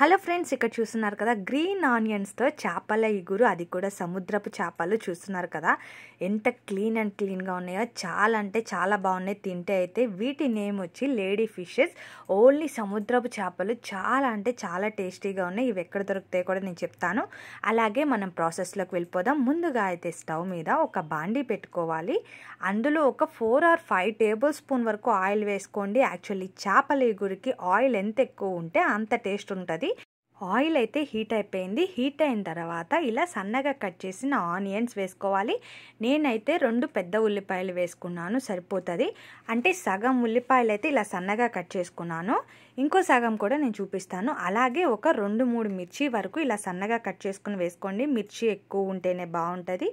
hello friends ఇక్కడ చూస్తున్నారు కదా గ్రీన్ ఆనియన్స్తో చేపల ఇగురు అది కూడా సముద్రపు చేపలు చూస్తున్నారు కదా ఎంత క్లీన్ అండ్ క్లీన్గా ఉన్నాయో చాలా అంటే చాలా బాగున్నాయి తింటే అయితే వీటి నేమ్ వచ్చి లేడీ ఫిషెస్ ఓన్లీ సముద్రపు చేపలు చాలా అంటే చాలా టేస్టీగా ఉన్నాయి ఇవి ఎక్కడ దొరుకుతాయి కూడా నేను చెప్తాను అలాగే మనం ప్రాసెస్లోకి వెళ్ళిపోదాం ముందుగా అయితే స్టవ్ మీద ఒక బాండీ పెట్టుకోవాలి అందులో ఒక four or five tablespoon వరకు ఆయిల్ వేసుకోండి యాక్చువల్లీ చేపల ఇగురికి ఆయిల్ ఎంత ఎక్కువ ఉంటే అంత టేస్ట్ ఉంటుంది ఆయిల్ అయితే హీట్ అయిపోయింది హీట్ అయిన తర్వాత ఇలా సన్నగా కట్ చేసిన ఆనియన్స్ వేసుకోవాలి నేనైతే రెండు పెద్ద ఉల్లిపాయలు వేసుకున్నాను సరిపోతుంది అంటే సగం ఉల్లిపాయలు అయితే ఇలా సన్నగా కట్ చేసుకున్నాను ఇంకో సగం కూడా నేను చూపిస్తాను అలాగే ఒక రెండు మూడు మిర్చి వరకు ఇలా సన్నగా కట్ చేసుకుని వేసుకోండి మిర్చి ఎక్కువ ఉంటేనే బాగుంటుంది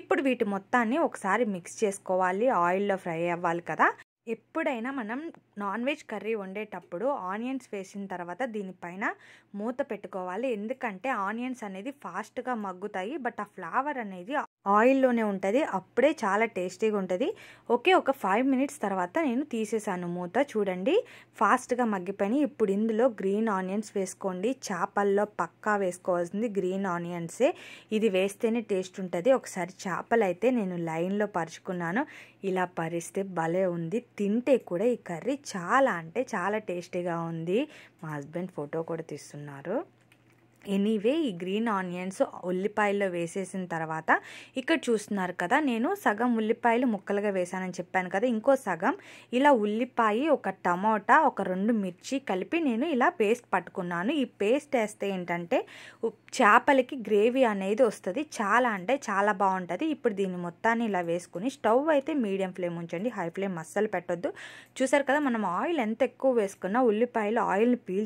ఇప్పుడు వీటి మొత్తాన్ని ఒకసారి మిక్స్ చేసుకోవాలి ఆయిల్లో ఫ్రై అవ్వాలి కదా ఎప్పుడైనా మనం నాన్ వెజ్ కర్రీ వండేటప్పుడు ఆనియన్స్ వేసిన తర్వాత దీనిపైన మూత పెట్టుకోవాలి ఎందుకంటే ఆనియన్స్ అనేది ఫాస్ట్గా మగ్గుతాయి బట్ ఆ ఫ్లేవర్ అనేది ఆయిల్లోనే ఉంటుంది అప్పుడే చాలా టేస్టీగా ఉంటుంది ఓకే ఒక ఫైవ్ మినిట్స్ తర్వాత నేను తీసేసాను మూత చూడండి ఫాస్ట్గా మగ్గిపోయి ఇప్పుడు ఇందులో గ్రీన్ ఆనియన్స్ వేసుకోండి చేపల్లో పక్కా వేసుకోవాల్సింది గ్రీన్ ఆనియన్సే ఇది వేస్తేనే టేస్ట్ ఉంటుంది ఒకసారి చేపలు అయితే నేను లైన్లో పరుచుకున్నాను ఇలా పరిస్తే భలే ఉంది తింటే కూడా ఈ కర్రీ చాలా అంటే చాలా టేస్టీగా ఉంది మా హస్బెండ్ ఫోటో కూడా తీస్తున్నారు ఎనీవే ఈ గ్రీన్ ఆనియన్స్ ఉల్లిపాయల్లో వేసేసిన తర్వాత ఇక్కడ చూస్తున్నారు కదా నేను సగం ఉల్లిపాయలు ముక్కలుగా వేసానని చెప్పాను కదా ఇంకో సగం ఇలా ఉల్లిపాయ ఒక టమాటా ఒక రెండు మిర్చి కలిపి నేను ఇలా పేస్ట్ పట్టుకున్నాను ఈ పేస్ట్ వేస్తే ఏంటంటే చేపలకి గ్రేవీ అనేది వస్తుంది చాలా అంటే చాలా బాగుంటుంది ఇప్పుడు దీన్ని మొత్తాన్ని ఇలా వేసుకుని స్టవ్ అయితే మీడియం ఫ్లేమ్ ఉంచండి హై ఫ్లేమ్ అస్సలు పెట్టొద్దు చూసారు కదా మనం ఆయిల్ ఎంత ఎక్కువ వేసుకున్నా ఉల్లిపాయలు ఆయిల్ని పీల్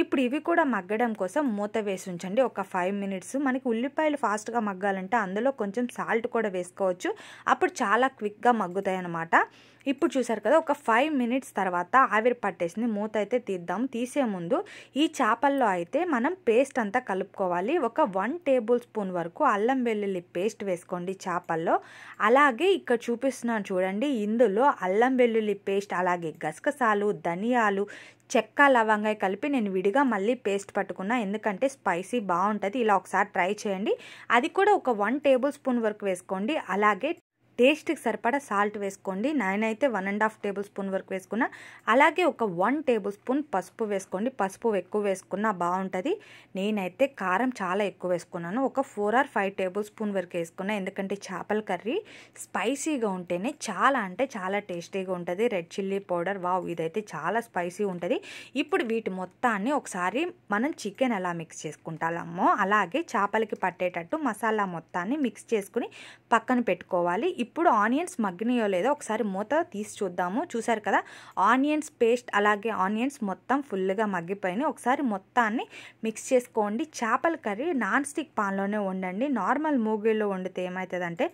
ఇప్పుడు ఇవి కూడా మగ్గడం కోసం మూత వేసి ఉంచండి ఒక ఫైవ్ మినిట్స్ మనకి ఉల్లిపాయలు ఫాస్ట్గా మగ్గాలంటే అందులో కొంచెం సాల్ట్ కూడా వేసుకోవచ్చు అప్పుడు చాలా క్విక్గా మగ్గుతాయి అన్నమాట ఇప్పుడు చూసారు కదా ఒక ఫైవ్ మినిట్స్ తర్వాత ఆవిరి పట్టేసింది మూత అయితే తీద్దాం తీసే ముందు ఈ చేపల్లో అయితే మనం పేస్ట్ అంతా కలుపుకోవాలి ఒక వన్ టేబుల్ స్పూన్ వరకు అల్లం వెల్లుల్లి పేస్ట్ వేసుకోండి చేపల్లో అలాగే ఇక్కడ చూపిస్తున్నాను చూడండి ఇందులో అల్లం వెల్లుల్లి పేస్ట్ అలాగే గసగసాలు ధనియాలు చెక్క లవంగాయ కలిపి నేను విడిగా మళ్ళీ పేస్ట్ పట్టుకున్నా ఎందుకంటే స్పైసీ బాగుంటుంది ఇలా ఒకసారి ట్రై చేయండి అది కూడా ఒక వన్ టేబుల్ స్పూన్ వరకు వేసుకోండి అలాగే టేస్ట్కి సరిపడా సాల్ట్ వేసుకోండి నేనైతే one and half tablespoon వరకు వేసుకున్నా అలాగే ఒక వన్ టేబుల్ స్పూన్ పసుపు వేసుకోండి పసుపు ఎక్కువ వేసుకున్నా బాగుంటుంది నేనైతే కారం చాలా ఎక్కువ వేసుకున్నాను ఒక four or five tablespoon వరకు వేసుకున్నా ఎందుకంటే చేపల కర్రీ స్పైసీగా ఉంటేనే చాలా అంటే చాలా టేస్టీగా ఉంటుంది రెడ్ చిల్లీ పౌడర్ వావ్ ఇదైతే చాలా స్పైసీ ఉంటుంది ఇప్పుడు వీటి మొత్తాన్ని ఒకసారి మనం చికెన్ ఎలా మిక్స్ చేసుకుంటామో అలాగే చేపలకి పట్టేటట్టు మసాలా మొత్తాన్ని మిక్స్ చేసుకుని పక్కన పెట్టుకోవాలి ఇప్పుడు ఆనియన్స్ మగ్గినాయో లేదో ఒకసారి మూత తీసి చూద్దాము చూసారు కదా ఆనియన్స్ పేస్ట్ అలాగే ఆనియన్స్ మొత్తం ఫుల్గా మగ్గిపోయినాయి ఒకసారి మొత్తాన్ని మిక్స్ చేసుకోండి చేపల కర్రీ నాన్ స్టిక్ పాన్లోనే వండండి నార్మల్ మూగిల్లో వండితే ఏమవుతుందంటే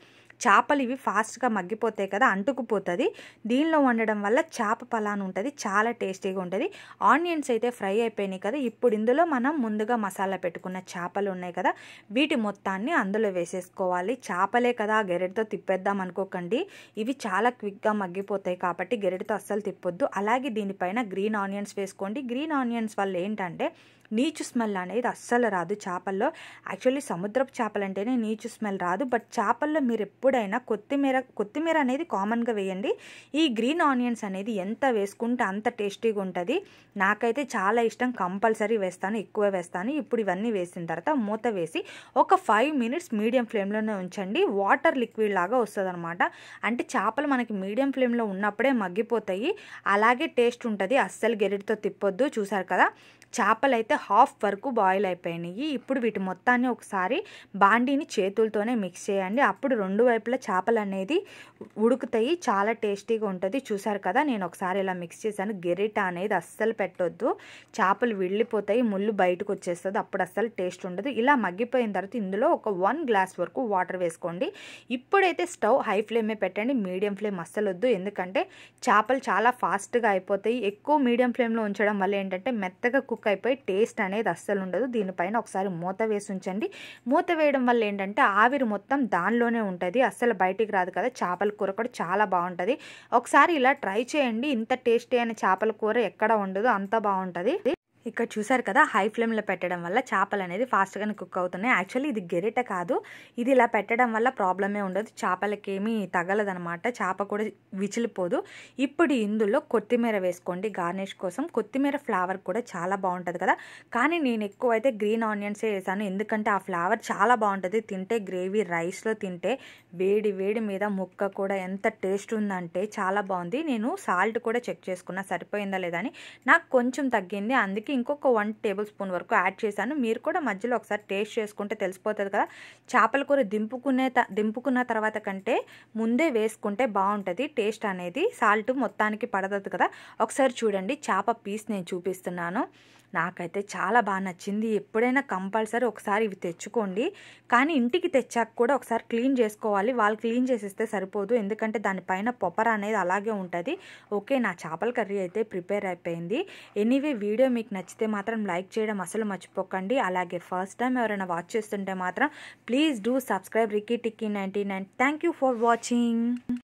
చేపలు ఇవి ఫాస్ట్గా మగ్గిపోతాయి కదా అంటుకుపోతుంది దీనిలో వండడం వల్ల చేప పలాన్ ఉంటుంది చాలా టేస్టీగా ఉంటుంది ఆనియన్స్ అయితే ఫ్రై అయిపోయినాయి కదా ఇప్పుడు ఇందులో మనం ముందుగా మసాలా పెట్టుకున్న చేపలు ఉన్నాయి కదా వీటి మొత్తాన్ని అందులో వేసేసుకోవాలి చేపలే కదా గెరెడ్తో తిప్పేద్దాం అనుకోకండి ఇవి చాలా క్విక్గా మగ్గిపోతాయి కాబట్టి గెరెడ్తో అస్సలు తిప్పొద్దు అలాగే దీనిపైన గ్రీన్ ఆనియన్స్ వేసుకోండి గ్రీన్ ఆనియన్స్ వల్ల ఏంటంటే నీచు స్మెల్ అనేది అస్సలు రాదు చేపల్లో యాక్చువల్లీ సముద్రపు చేపలు అంటేనే నీచు స్మెల్ రాదు బట్ చేపల్లో మీరు ఎప్పుడైనా కొత్తిమీర కొత్తిమీర అనేది కామన్గా వేయండి ఈ గ్రీన్ ఆనియన్స్ అనేది ఎంత వేసుకుంటే అంత టేస్టీగా ఉంటుంది నాకైతే చాలా ఇష్టం కంపల్సరీ వేస్తాను ఎక్కువ వేస్తాను ఇప్పుడు ఇవన్నీ వేసిన తర్వాత మూత వేసి ఒక ఫైవ్ మినిట్స్ మీడియం ఫ్లేమ్లోనే ఉంచండి వాటర్ లిక్విడ్ లాగా వస్తుంది అనమాట అంటే చేపలు మనకి మీడియం ఫ్లేమ్లో ఉన్నప్పుడే మగ్గిపోతాయి అలాగే టేస్ట్ ఉంటుంది అస్సలు గెరిటితో తిప్పొద్దు చూసారు కదా చేపలు అయితే అయితే హాఫ్ వరకు బాయిల్ అయిపోయినాయి ఇప్పుడు వీటి మొత్తాన్ని ఒకసారి బాండీని చేతులతోనే మిక్స్ చేయండి అప్పుడు రెండు వైపులా చేపలు అనేది ఉడుకుతాయి చాలా టేస్టీగా ఉంటుంది చూసారు కదా నేను ఒకసారి ఇలా మిక్స్ చేశాను గెరిట అనేది అస్సలు పెట్టొద్దు చేపలు విళ్ళిపోతాయి ముళ్ళు బయటకు వచ్చేస్తుంది అప్పుడు అస్సలు టేస్ట్ ఉండదు ఇలా మగ్గిపోయిన తర్వాత ఇందులో ఒక వన్ గ్లాస్ వరకు వాటర్ వేసుకోండి ఇప్పుడైతే స్టవ్ హై ఫ్లేమే పెట్టండి మీడియం ఫ్లేమ్ అస్సలు వద్దు ఎందుకంటే చేపలు చాలా ఫాస్ట్గా అయిపోతాయి ఎక్కువ మీడియం ఫ్లేమ్లో ఉంచడం వల్ల ఏంటంటే మెత్తగా కుక్ అయిపోయి టేస్ట్ టేస్ట్ అనేది అస్సలు ఉండదు దీనిపైన ఒకసారి మూత వేసి ఉంచండి మూత వేయడం వల్ల ఏంటంటే ఆవిరి మొత్తం దానిలోనే ఉంటుంది అస్సలు బయటికి రాదు కదా చేపల కూర కూడా చాలా బాగుంటుంది ఒకసారి ఇలా ట్రై చేయండి ఇంత టేస్టీ అయిన చేపల కూర ఎక్కడ ఉండదు అంత బాగుంటుంది ఇక్కడ చూసారు కదా హై ఫ్లేమ్లో పెట్టడం వల్ల చేపలు అనేది ఫాస్ట్గానే కుక్ అవుతున్నాయి యాక్చువల్లీ ఇది గెరిట కాదు ఇది ఇలా పెట్టడం వల్ల ప్రాబ్లమే ఉండదు చేపలకేమీ తగలదనమాట చేప కూడా విచిలిపోదు ఇప్పుడు ఇందులో కొత్తిమీర వేసుకోండి గార్నిష్ కోసం కొత్తిమీర ఫ్లేవర్ కూడా చాలా బాగుంటుంది కదా కానీ నేను ఎక్కువైతే గ్రీన్ ఆనియన్సే వేసాను ఎందుకంటే ఆ ఫ్లేవర్ చాలా బాగుంటుంది తింటే గ్రేవీ రైస్లో తింటే వేడి వేడి మీద ముక్క కూడా ఎంత టేస్ట్ ఉందంటే చాలా బాగుంది నేను సాల్ట్ కూడా చెక్ చేసుకున్నా సరిపోయిందా లేదా అని నాకు కొంచెం తగ్గింది అందుకే ఇంకొక వన్ టేబుల్ స్పూన్ వరకు యాడ్ చేశాను మీరు కూడా మధ్యలో ఒకసారి టేస్ట్ చేసుకుంటే తెలిసిపోతుంది కదా చేపల కూర దింపుకునే దింపుకున్న తర్వాత కంటే ముందే వేసుకుంటే బాగుంటుంది టేస్ట్ అనేది సాల్ట్ మొత్తానికి పడదు కదా ఒకసారి చూడండి చేప పీస్ నేను చూపిస్తున్నాను నాకైతే చాలా బాగా నచ్చింది ఎప్పుడైనా కంపల్సరీ ఒకసారి ఇవి తెచ్చుకోండి కానీ ఇంటికి తెచ్చాక కూడా ఒకసారి క్లీన్ చేసుకోవాలి వాళ్ళు క్లీన్ చేసేస్తే సరిపోదు ఎందుకంటే దానిపైన పొపర అనేది అలాగే ఉంటుంది ఓకే నా చేపల కర్రీ అయితే ప్రిపేర్ అయిపోయింది ఎనీవే వీడియో మీకు నచ్చితే మాత్రం లైక్ చేయడం అసలు మర్చిపోకండి అలాగే ఫస్ట్ టైం ఎవరైనా వాచ్ చేస్తుంటే మాత్రం please do subscribe Ricky Tikki ninety nine thank you for watching